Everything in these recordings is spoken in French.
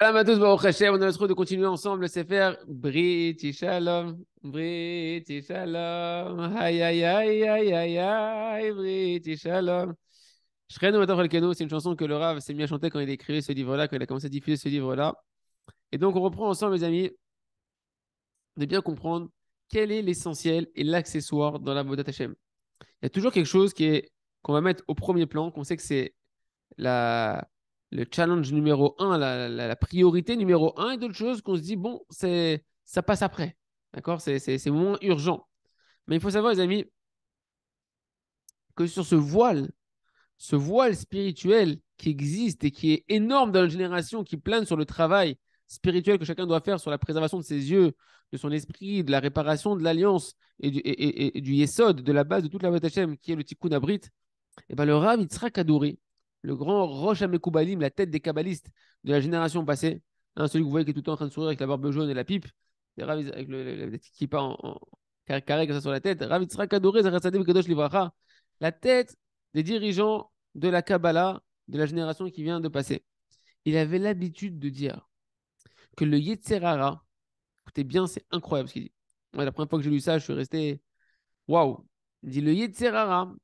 Shalom à tous, Baruch Hashem. On a le de continuer ensemble c'est faire Briti Shalom. British Shalom. Aïe, aïe, aïe, aïe, aïe, aïe, British Shalom. Shrenu Matach Elkeno, c'est une chanson que le Rav s'est mis à chanter quand il a écrit ce livre-là, quand il a commencé à diffuser ce livre-là. Et donc, on reprend ensemble, mes amis, de bien comprendre quel est l'essentiel et l'accessoire dans la Bodat Hashem. Il y a toujours quelque chose qui est qu'on va mettre au premier plan, qu'on sait que c'est la le challenge numéro un, la, priorité numéro un, et d'autres choses qu'on se dit, bon, c'est, ça passe après. D'accord C'est moins urgent. Mais il faut savoir, les amis, que sur ce voile, ce voile spirituel qui existe et qui est énorme dans la génération, qui plane sur le travail spirituel que chacun doit faire, sur la préservation de ses yeux, de son esprit, de la réparation de l'alliance et du, yesod, de la base de toute la Batahem, qui est le tikkun abrit, et eh ben le Rav Yitzhak Adouri, le grand Rosh la tête des kabbalistes de la génération passée, hein, celui que vous voyez qui est tout le temps en train de sourire avec la barbe jaune et la pipe, avec le, le, kippa en, carré, comme ça sur la tête, la tête des dirigeants de la Kabbalah de la génération qui vient de passer. Il avait l'habitude de dire que le Yetzerara, écoutez bien, c'est incroyable ce qu'il dit. la première fois que j'ai lu ça, je suis resté waouh. Il dit le Yetzerara,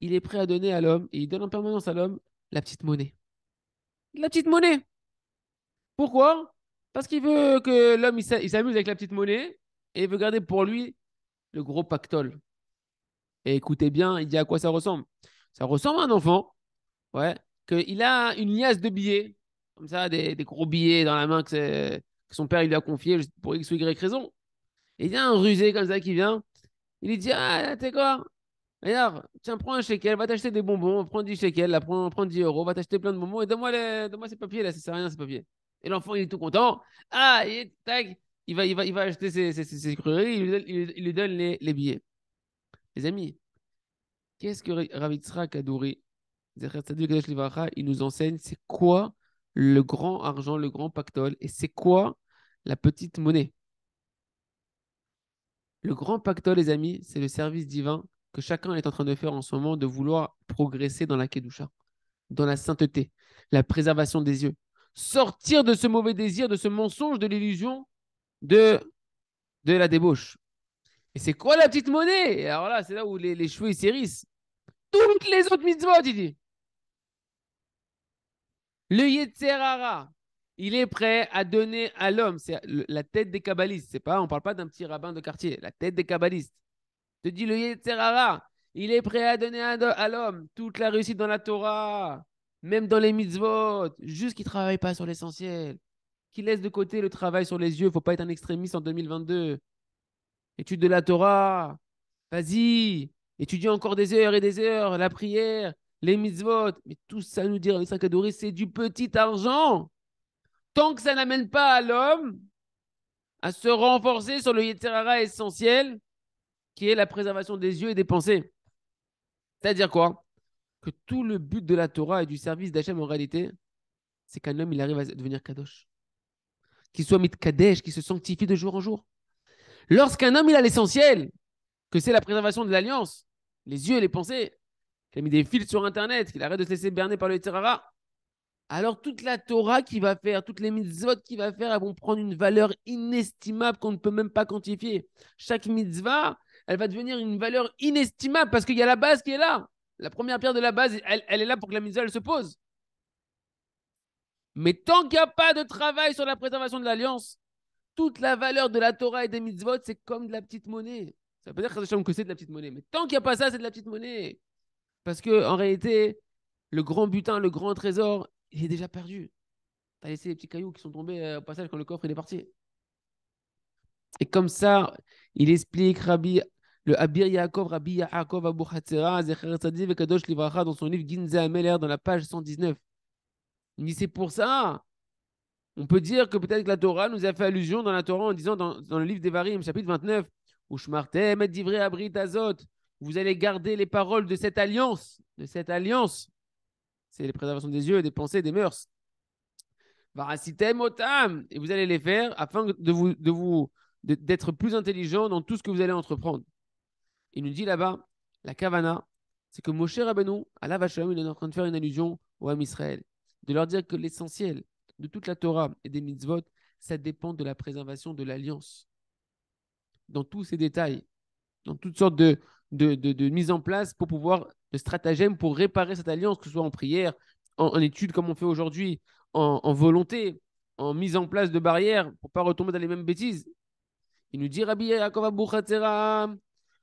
il est prêt à donner à l'homme, et il donne en permanence à l'homme la petite monnaie. La petite monnaie. Pourquoi Parce qu'il veut que l'homme il s'amuse avec la petite monnaie et il veut garder pour lui le gros pactole. Et écoutez bien, il dit à quoi ça ressemble. Ça ressemble à un enfant, ouais, qu'il a une liasse de billets, comme ça, des, gros billets dans la main que, son père lui a confié pour X ou Y raison. Et il y a un rusé comme ça qui vient. Il lui dit Ah, t'es quoi Regarde, tiens, prends un elle va t'acheter des bonbons, prends 10 shekels, là, prends, prends 10 euros, va t'acheter plein de bonbons et donne-moi, donne ces papiers là, ça sert à rien ces papiers. Et l'enfant, il est tout content. Ah, il va, il va, il va acheter ses, ses, ses, il, lui donne, les, les, billets. Les amis, qu'est-ce que Ravitsra Kadouri, il nous enseigne, c'est quoi le grand argent, le grand pactole, et c'est quoi la petite monnaie. Le grand pactole, les amis, c'est le service divin que chacun est en train de faire en ce moment, de vouloir progresser dans la Kedusha, dans la sainteté, la préservation des yeux. Sortir de ce mauvais désir, de ce mensonge, de l'illusion, de, de la débauche. Et c'est quoi la petite monnaie Alors là, c'est là où les, les cheveux s'hérissent. Toutes les autres mitzvot, il dit. Le Yetzerara, il est prêt à donner à l'homme, c'est la tête des kabbalistes, c'est pas, on parle pas d'un petit rabbin de quartier, la tête des kabbalistes, te dis le Yetzera, il est prêt à donner à, l'homme toute la réussite dans la Torah, même dans les mitzvot, juste qu'il ne travaille pas sur l'essentiel, qu'il laisse de côté le travail sur les yeux. Il ne faut pas être un extrémiste en 2022. Étude de la Torah, vas-y, étudie encore des heures et des heures, la prière, les mitzvot. Mais tout ça nous dire, les sacs c'est du petit argent. Tant que ça n'amène pas à l'homme à se renforcer sur le yeterara essentiel, qui est la préservation des yeux et des pensées. C'est-à-dire quoi Que tout le but de la Torah et du service d'Hachem en réalité, c'est qu'un homme, il arrive à devenir kadosh. Qu'il soit mit kadesh, qu'il se sanctifie de jour en jour. Lorsqu'un homme, il a l'essentiel, que c'est la préservation de l'alliance, les yeux et les pensées, qu'il a mis des fils sur Internet, qu'il arrête de se laisser berner par le tirara, alors toute la Torah qu'il va faire, toutes les mitzvot qu'il va faire, elles vont prendre une valeur inestimable qu'on ne peut même pas quantifier. Chaque mitzvah, elle va devenir une valeur inestimable parce qu'il y a la base qui est là. La première pierre de la base, elle, est là pour que la mitzvah se pose. Mais tant qu'il n'y a pas de travail sur la préservation de l'alliance, toute la valeur de la Torah et des mitzvot, c'est comme de la petite monnaie. Ça peut dire que c'est de la petite monnaie. Mais tant qu'il n'y a pas ça, c'est de la petite monnaie. Parce que en réalité, le grand butin, le grand trésor, il est déjà perdu. Tu as laissé les petits cailloux qui sont tombés euh, au passage quand le coffre est parti. Et comme ça, il explique Rabbi le Abir Yaakov, Rabbi Yaakov Abu Hatzera, Zecher Vekadosh Livracha, dans son livre Ginza Ameler, dans la page 119. Il dit c'est pour ça. On peut dire que peut-être que la Torah nous a fait allusion dans la Torah en disant dans, le livre d'Evarim, chapitre 29, Ushmartem et Abrit Azot, vous allez garder les paroles de cette alliance, de cette alliance. C'est les préservations des yeux, des pensées, des mœurs. Varasitem Otam, et vous allez les faire afin de vous, de vous, d'être plus intelligent dans tout ce que vous allez entreprendre. Il nous dit là-bas, la Kavana, c'est que Moshe Rabbeinu, à la il est en train de faire une allusion au Ham Israël, de leur dire que l'essentiel de toute la Torah et des mitzvot, ça dépend de la préservation de l'alliance. Dans tous ces détails, dans toutes sortes de, de, mises en place pour pouvoir, de stratagèmes pour réparer cette alliance, que ce soit en prière, en, étude comme on fait aujourd'hui, en, volonté, en mise en place de barrières pour pas retomber dans les mêmes bêtises. Il nous dit Rabbi Yaakov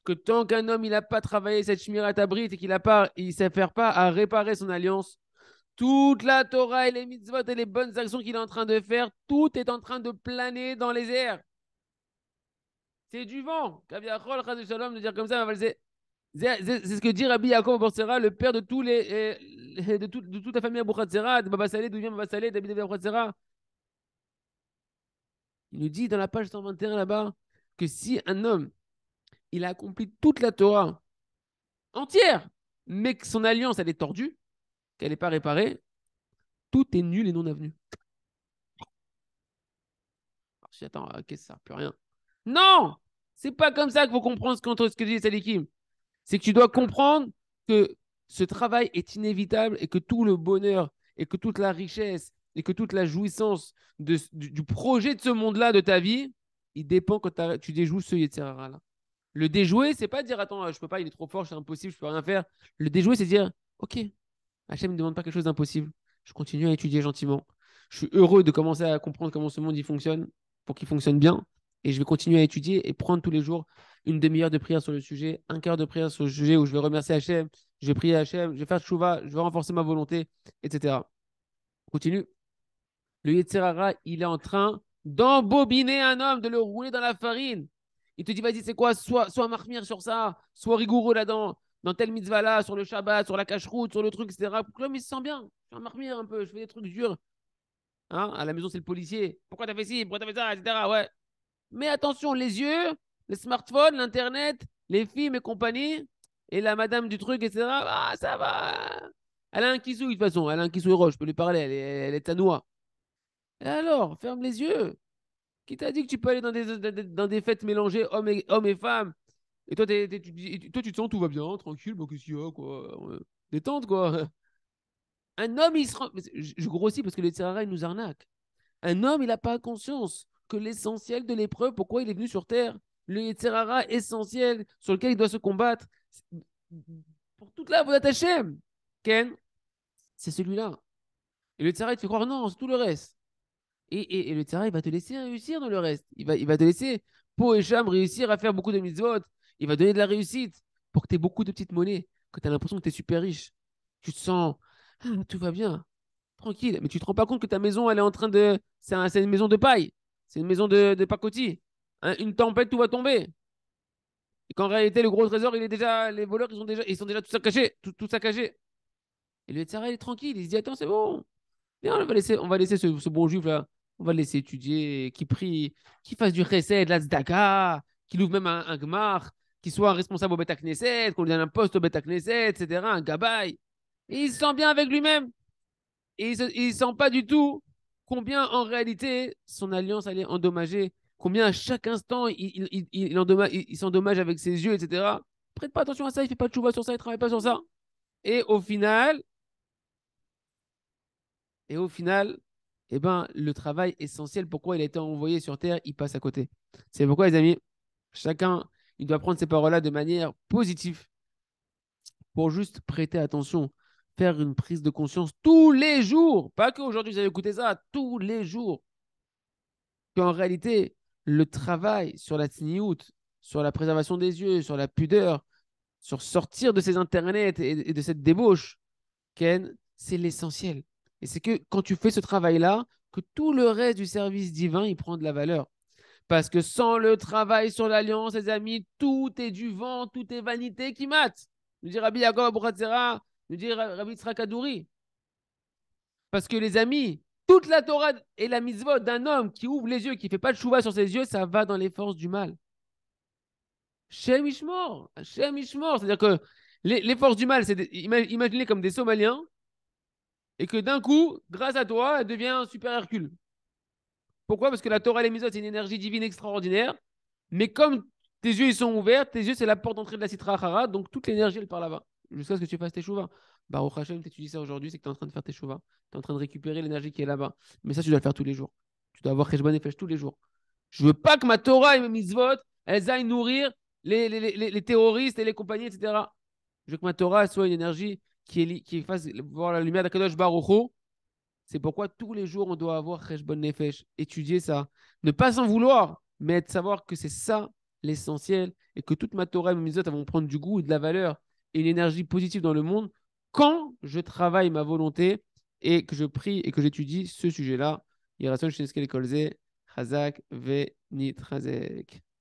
que tant qu'un homme il n'a pas travaillé cette Shmirat Abrit et qu'il ne s'affaire pas à réparer son alliance, toute la Torah et les mitzvot et les bonnes actions qu'il est en train de faire, tout est en train de planer dans les airs. C'est du vent. de dire comme ça, c'est ce que dit Rabbi Yaakov Borsera, le père de, tous les, de, de toute la famille Abu de Il nous dit dans la page 121 là-bas que si un homme il a accompli toute la Torah entière, mais que son alliance, elle est tordue, qu'elle n'est pas réparée, tout est nul et non avenu. Ah, attends, qu'est-ce ça Plus rien. Non C'est pas comme ça qu'il faut comprendre ce, ce que dit Salikim. C'est que tu dois comprendre que ce travail est inévitable et que tout le bonheur et que toute la richesse et que toute la jouissance du, projet de ce monde-là de ta vie, il dépend quand tu déjoues ce Yetzirah-là. Le déjouer, c'est pas dire attends, je peux pas, il est trop fort, c'est impossible, je peux rien faire. Le déjouer, c'est dire ok, Hachem ne demande pas quelque chose d'impossible. Je continue à étudier gentiment. Je suis heureux de commencer à comprendre comment ce monde il fonctionne pour qu'il fonctionne bien. Et je vais continuer à étudier et prendre tous les jours une demi-heure de prière sur le sujet, un quart de prière sur le sujet où je vais remercier Hachem, je vais prier Hachem, je vais faire chouva, je vais renforcer ma volonté, etc. Continue. Le Yetzirara, il est en train d'embobiner un homme, de le rouler dans la farine. Il te dit, vas-y, c'est quoi Soit, soit marmire sur ça, soit rigoureux là-dedans, dans telle mitzvah là, sur le Shabbat, sur la cache sur le truc, etc. Pour que l'homme, il se sent bien. Je suis un un peu, je fais des trucs durs. Hein à la maison, c'est le policier. Pourquoi t'as fait ci Pourquoi t'as fait ça Ouais. Mais attention, les yeux, les smartphones, l'Internet, les films et compagnie, et la madame du truc, etc. Ah, ça va. Elle a un kissou, de toute façon. Elle a un kissou roche, je peux lui parler. Elle est, elle à Et alors, ferme les yeux. Qui t'a dit que tu peux aller dans des, dans des fêtes mélangées hommes et, hommes et femmes Et toi, tu, te sens, tout va bien, tranquille, bon, bah, qu'est-ce qu'il y a, quoi Détente, quoi. Un homme, il se rend... je, grossis parce que le Tsarara, nous arnaque. Un homme, il n'a pas conscience que l'essentiel de l'épreuve, pourquoi il est venu sur Terre, le Tsarara essentiel sur lequel il doit se combattre, pour toute la vous Ken, c'est celui-là. Et le Tsarara, il te fait croire, non, c'est tout le reste. Et, le terrain, il va te laisser réussir dans le reste. Il va, il va te laisser, et chambre, réussir à faire beaucoup de mitzvot. Il va donner de la réussite pour que tu aies beaucoup de petites monnaies, que tu as l'impression que tu es super riche. Tu te sens, ah, tout va bien, tranquille. Mais tu te rends pas compte que ta maison, elle est en train de. C'est une maison de paille. C'est une maison de, de pacotis. Hein, une tempête, tout va tomber. Et qu'en réalité, le gros trésor, il est déjà. Les voleurs, ils, ont déjà, ils sont déjà tout saccagés. Tout, tout Et le Tzara, il est tranquille. Il se dit Attends, c'est bon on va laisser, on va laisser ce, bon juif là, on va le laisser étudier, qui prie, qui fasse du de la zdaka, qui ouvre même un, gmar, qui soit responsable au Beta Knesset, qu'on lui donne un poste au Beta Knesset, etc., un gabaye. il se sent bien avec lui-même. Et il ne sent pas du tout combien en réalité son alliance allait endommager, combien à chaque instant il, s'endommage avec ses yeux, etc. Prête pas attention à ça, il ne fait pas de chouva sur ça, il ne travaille pas sur ça. Et au final, et au final, eh ben, le travail essentiel, pourquoi il a été envoyé sur Terre, il passe à côté. C'est pourquoi, les amis, chacun, il doit prendre ces paroles-là de manière positive pour juste prêter attention, faire une prise de conscience tous les jours, pas qu'aujourd'hui vous avez écouté ça, tous les jours, qu'en réalité, le travail sur la tignoute, sur la préservation des yeux, sur la pudeur, sur sortir de ces internets et, de cette débauche, Ken, c'est l'essentiel. Et c'est que quand tu fais ce travail-là, que tout le reste du service divin, il prend de la valeur. Parce que sans le travail sur l'alliance, les amis, tout est du vent, tout est vanité qui mate. Nous dit Rabbi Yaakov nous dit Rabbi Parce que les amis, toute la Torah et la mitzvah d'un homme qui ouvre les yeux, qui ne fait pas de chouva sur ses yeux, ça va dans les forces du mal. Shem Ishmor, Shem Ishmor. C'est-à-dire que les, forces du mal, c'est imaginez comme des Somaliens et que d'un coup, grâce à toi, elle devient un super Hercule. Pourquoi Parce que la Torah et les Mitzvot, c'est une énergie divine extraordinaire. Mais comme tes yeux ils sont ouverts, tes yeux c'est la porte d'entrée de la Citra Hara, donc toute l'énergie elle part là-bas. Jusqu'à ce que tu fasses tes chouvas. Baruch Hashem, tu dis ça aujourd'hui, c'est que tu es en train de faire tes chouvas. Tu es en train de récupérer l'énergie qui est là-bas. Mais ça, tu dois le faire tous les jours. Tu dois avoir Kheshban et Fesh tous les jours. Je veux pas que ma Torah et mes mitzvot, elles aillent nourrir les, les, les, les terroristes et les compagnies, etc. Je veux que ma Torah soit une énergie qui, fasse voir la lumière d'Akadosh Barucho. C'est pourquoi tous les jours, on doit avoir Cheshbon Nefesh, étudier ça. Ne pas s'en vouloir, mais de savoir que c'est ça l'essentiel et que toute ma Torah et mes autres vont prendre du goût et de la valeur et une énergie positive dans le monde quand je travaille ma volonté et que je prie et que j'étudie ce sujet-là. Kolze, Hazak Ve